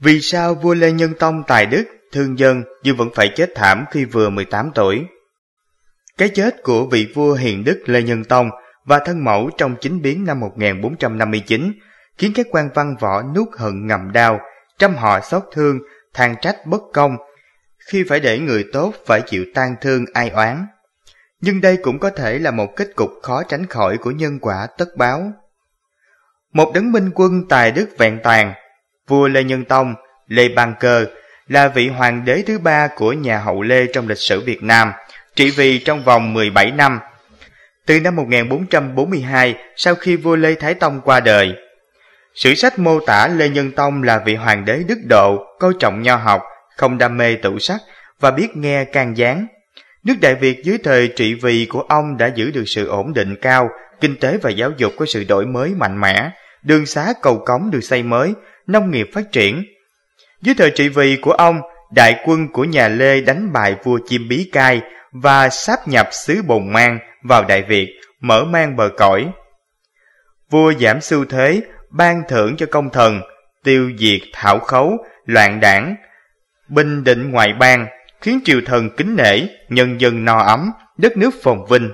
Vì sao vua Lê Nhân Tông tài đức, thương dân nhưng vẫn phải chết thảm khi vừa 18 tuổi? Cái chết của vị vua hiền đức Lê Nhân Tông và thân mẫu trong chính biến năm 1459 khiến các quan văn võ nuốt hận ngầm đau, trăm họ xót thương, than trách bất công khi phải để người tốt phải chịu tan thương ai oán. Nhưng đây cũng có thể là một kết cục khó tránh khỏi của nhân quả tất báo. Một đấng minh quân tài đức vẹn toàn vua Lê Nhân Tông, Lê Ban Cơ là vị hoàng đế thứ ba của nhà hậu Lê trong lịch sử Việt Nam, trị vì trong vòng 17 năm. Từ năm 1442, sau khi vua Lê Thái Tông qua đời, sử sách mô tả Lê Nhân Tông là vị hoàng đế đức độ, coi trọng nho học, không đam mê tự sắc và biết nghe can gián. Nước Đại Việt dưới thời trị vì của ông đã giữ được sự ổn định cao, kinh tế và giáo dục có sự đổi mới mạnh mẽ, đường xá cầu cống được xây mới, nông nghiệp phát triển. Dưới thời trị vì của ông, đại quân của nhà Lê đánh bại vua Chiêm Bí Cai và sáp nhập xứ Bồn Mang vào Đại Việt, mở mang bờ cõi. Vua giảm sưu thế, ban thưởng cho công thần, tiêu diệt thảo khấu, loạn đảng, bình định ngoại bang, khiến triều thần kính nể, nhân dân no ấm, đất nước phồn vinh.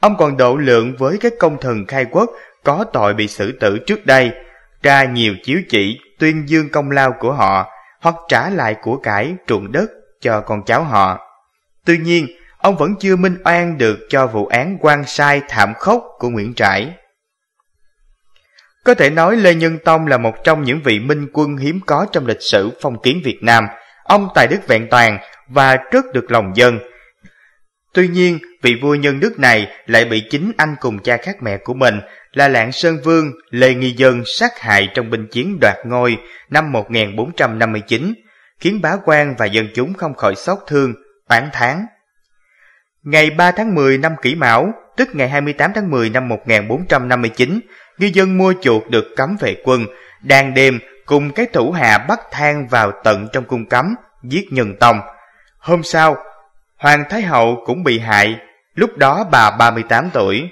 Ông còn độ lượng với các công thần khai quốc có tội bị xử tử trước đây, ra nhiều chiếu chỉ tuyên dương công lao của họ hoặc trả lại của cải ruộng đất cho con cháu họ. Tuy nhiên, ông vẫn chưa minh oan được cho vụ án quan sai thảm khốc của Nguyễn Trãi. Có thể nói Lê Nhân Tông là một trong những vị minh quân hiếm có trong lịch sử phong kiến Việt Nam. Ông tài đức vẹn toàn và rất được lòng dân. Tuy nhiên, vị vua nhân đức này lại bị chính anh cùng cha khác mẹ của mình là Lạng Sơn Vương Lê Nghi Dân sát hại trong binh chiến đoạt ngôi năm 1459, khiến bá quan và dân chúng không khỏi sốc thương, oán thán. Ngày 3 tháng 10 năm Kỷ Mão, tức ngày 28 tháng 10 năm 1459, Nghi Dân mua chuột được cấm vệ quân, đang đêm cùng cái thủ hạ bắt thang vào tận trong cung cấm, giết Nhân Tông. Hôm sau, Hoàng Thái Hậu cũng bị hại, lúc đó bà 38 tuổi.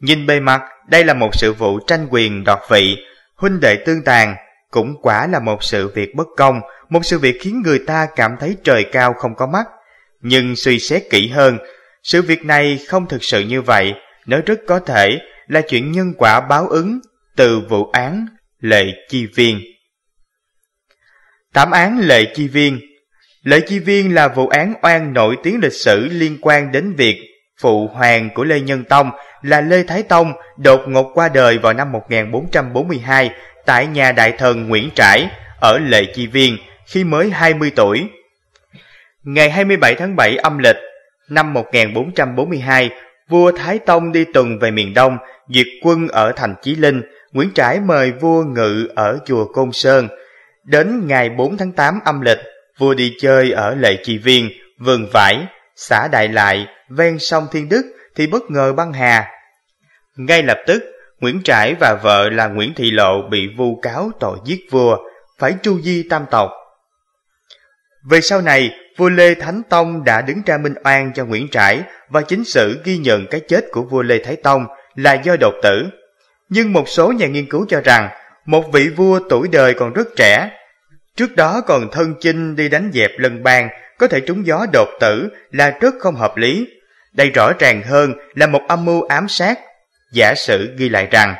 Nhìn bề mặt, đây là một sự vụ tranh quyền đoạt vị, huynh đệ tương tàn, cũng quả là một sự việc bất công, một sự việc khiến người ta cảm thấy trời cao không có mắt. Nhưng suy xét kỹ hơn, sự việc này không thực sự như vậy, nó rất có thể là chuyện nhân quả báo ứng từ vụ án Lệ Chi Viên. Tám án Lệ Chi Viên Lệ Chi Viên là vụ án oan nổi tiếng lịch sử liên quan đến việc Phụ hoàng của Lê Nhân Tông là Lê Thái Tông đột ngột qua đời vào năm 1442 tại nhà đại thần Nguyễn Trãi ở Lệ Chi Viên khi mới 20 tuổi. Ngày 27 tháng 7 âm lịch năm 1442, vua Thái Tông đi tuần về miền Đông, diệt quân ở thành Chí Linh, Nguyễn Trãi mời vua ngự ở chùa Côn Sơn. Đến ngày 4 tháng 8 âm lịch, vua đi chơi ở Lệ Chi Viên, Vườn Vải, xã Đại Lại, ven sông Thiên Đức thì bất ngờ băng hà. Ngay lập tức, Nguyễn Trãi và vợ là Nguyễn Thị Lộ bị vu cáo tội giết vua, phải tru di tam tộc. Về sau này, vua Lê Thánh Tông đã đứng ra minh oan cho Nguyễn Trãi và chính sử ghi nhận cái chết của vua Lê Thái Tông là do đột tử. Nhưng một số nhà nghiên cứu cho rằng, một vị vua tuổi đời còn rất trẻ, trước đó còn thân chinh đi đánh dẹp lần bang có thể trúng gió đột tử là rất không hợp lý. Đây rõ ràng hơn là một âm mưu ám sát. Giả sử ghi lại rằng,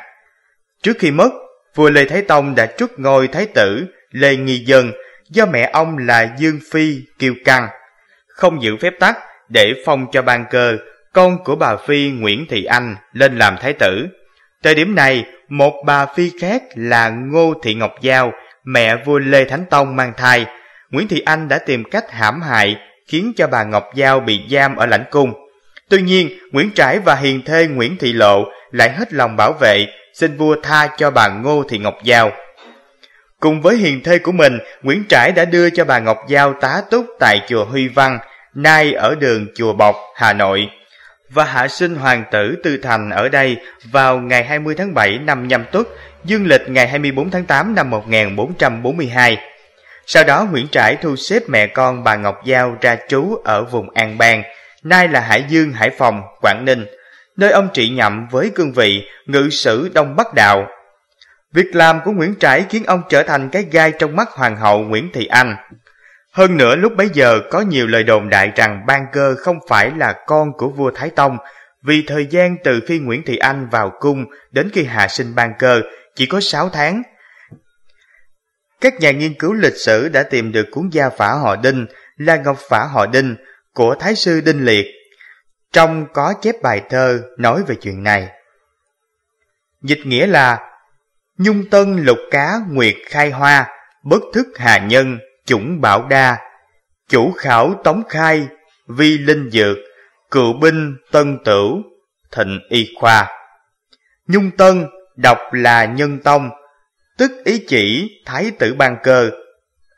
trước khi mất, vua Lê Thái Tông đã trút ngôi thái tử Lê Nghi Dân do mẹ ông là Dương Phi Kiều căng, không giữ phép tắc để phong cho ban cơ con của bà Phi Nguyễn Thị Anh lên làm thái tử. Thời điểm này, một bà Phi khác là Ngô Thị Ngọc Giao, mẹ vua Lê Thánh Tông mang thai, Nguyễn Thị Anh đã tìm cách hãm hại khiến cho bà Ngọc Giao bị giam ở lãnh cung. Tuy nhiên, Nguyễn Trãi và hiền thê Nguyễn Thị Lộ lại hết lòng bảo vệ, xin vua tha cho bà Ngô Thị Ngọc Giao. Cùng với hiền thê của mình, Nguyễn Trãi đã đưa cho bà Ngọc Giao tá túc tại chùa Huy Văn, nay ở đường Chùa Bọc, Hà Nội, và hạ sinh hoàng tử Tư Thành ở đây vào ngày 20 tháng 7 năm Nhâm Tuất, dương lịch ngày 24 tháng 8 năm 1442. Sau đó Nguyễn Trãi thu xếp mẹ con bà Ngọc Giao ra trú ở vùng An Bang, nay là Hải Dương, Hải Phòng, Quảng Ninh, nơi ông trị nhậm với cương vị ngự sử Đông Bắc Đạo. Việc làm của Nguyễn Trãi khiến ông trở thành cái gai trong mắt Hoàng hậu Nguyễn Thị Anh. Hơn nữa lúc bấy giờ có nhiều lời đồn đại rằng Ban Cơ không phải là con của vua Thái Tông, vì thời gian từ khi Nguyễn Thị Anh vào cung đến khi hạ sinh Ban Cơ chỉ có 6 tháng – các nhà nghiên cứu lịch sử đã tìm được cuốn gia phả họ Đinh là Ngọc Phả Họ Đinh của Thái sư Đinh Liệt. Trong có chép bài thơ nói về chuyện này. Dịch nghĩa là Nhung tân lục cá nguyệt khai hoa, bất thức hà nhân, chủng bảo đa, chủ khảo tống khai, vi linh dược, cựu binh tân tửu, thịnh y khoa. Nhung tân đọc là nhân tông, tức ý chỉ thái tử ban cơ.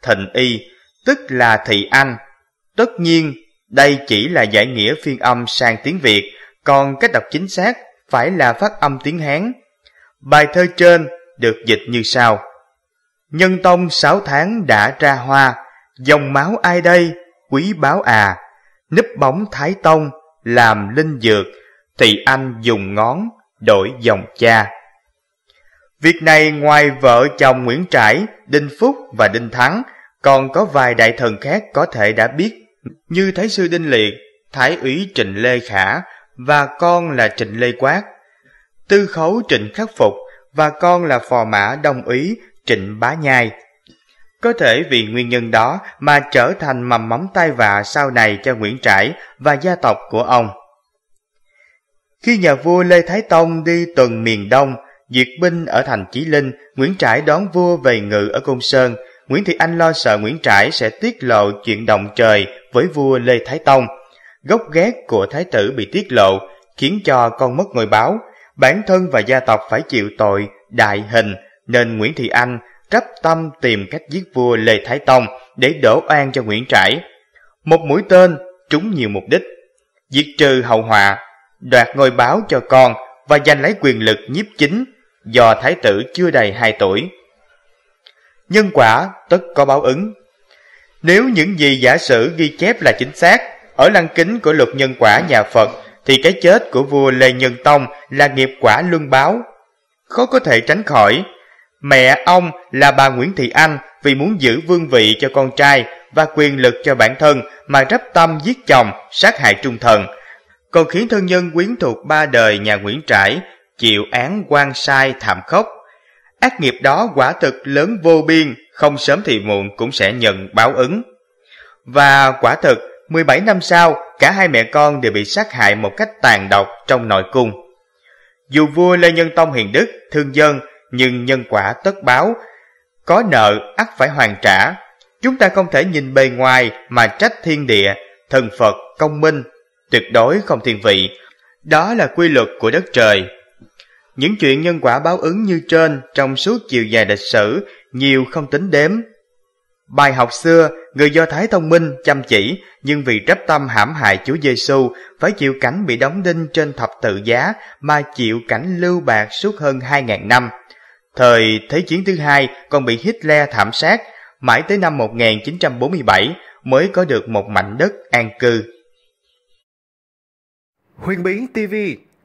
Thịnh y, tức là thị anh. Tất nhiên, đây chỉ là giải nghĩa phiên âm sang tiếng Việt, còn cách đọc chính xác phải là phát âm tiếng Hán. Bài thơ trên được dịch như sau. Nhân tông sáu tháng đã ra hoa, dòng máu ai đây, quý báo à. Nếp bóng thái tông, làm linh dược, thì anh dùng ngón đổi dòng cha. Việc này ngoài vợ chồng Nguyễn Trãi, Đinh Phúc và Đinh Thắng, còn có vài đại thần khác có thể đã biết, như Thái sư Đinh Liệt, Thái úy Trịnh Lê Khả và con là Trịnh Lê Quát. Tư khấu Trịnh Khắc Phục và con là phò mã Đông Ý Trịnh Bá Nhai. Có thể vì nguyên nhân đó mà trở thành mầm móng tai vạ sau này cho Nguyễn Trãi và gia tộc của ông. Khi nhà vua Lê Thái Tông đi tuần miền Đông, Diệt binh ở thành Chí Linh, Nguyễn Trãi đón vua về ngự ở Côn Sơn. Nguyễn Thị Anh lo sợ Nguyễn Trãi sẽ tiết lộ chuyện đồng trời với vua Lê Thái Tông. Gốc ghét của thái tử bị tiết lộ, khiến cho con mất ngôi báo. Bản thân và gia tộc phải chịu tội, đại hình, nên Nguyễn Thị Anh trắp tâm tìm cách giết vua Lê Thái Tông để đổ oan cho Nguyễn Trãi. Một mũi tên trúng nhiều mục đích, diệt trừ hậu họa, đoạt ngôi báo cho con và giành lấy quyền lực nhiếp chính do thái tử chưa đầy hai tuổi. Nhân quả tất có báo ứng. Nếu những gì giả sử ghi chép là chính xác, ở lăng kính của luật nhân quả nhà Phật thì cái chết của vua Lê Nhân Tông là nghiệp quả luân báo. Khó có thể tránh khỏi. Mẹ ông là bà Nguyễn Thị Anh vì muốn giữ vương vị cho con trai và quyền lực cho bản thân mà rắp tâm giết chồng, sát hại trung thần, còn khiến thân nhân quyến thuộc ba đời nhà Nguyễn Trãi chịu án quan sai thảm khốc. Ác nghiệp đó quả thực lớn vô biên, không sớm thì muộn cũng sẽ nhận báo ứng. Và quả thực, 17 năm sau, cả hai mẹ con đều bị sát hại một cách tàn độc trong nội cung. Dù vua Lê Nhân Tông hiền đức, thương dân, nhưng nhân quả tất báo. Có nợ, ắt phải hoàn trả. Chúng ta không thể nhìn bề ngoài mà trách thiên địa, thần Phật, công minh. Tuyệt đối không thiên vị. Đó là quy luật của đất trời. Những chuyện nhân quả báo ứng như trên trong suốt chiều dài lịch sử nhiều không tính đếm. Bài học xưa, người Do Thái thông minh, chăm chỉ nhưng vì trách tâm hãm hại Chúa Giêsu phải chịu cảnh bị đóng đinh trên thập tự giá mà chịu cảnh lưu bạc suốt hơn 2.000 năm. Thời Thế chiến thứ hai còn bị Hitler thảm sát, mãi tới năm 1947 mới có được một mảnh đất an cư. Huyền biến TV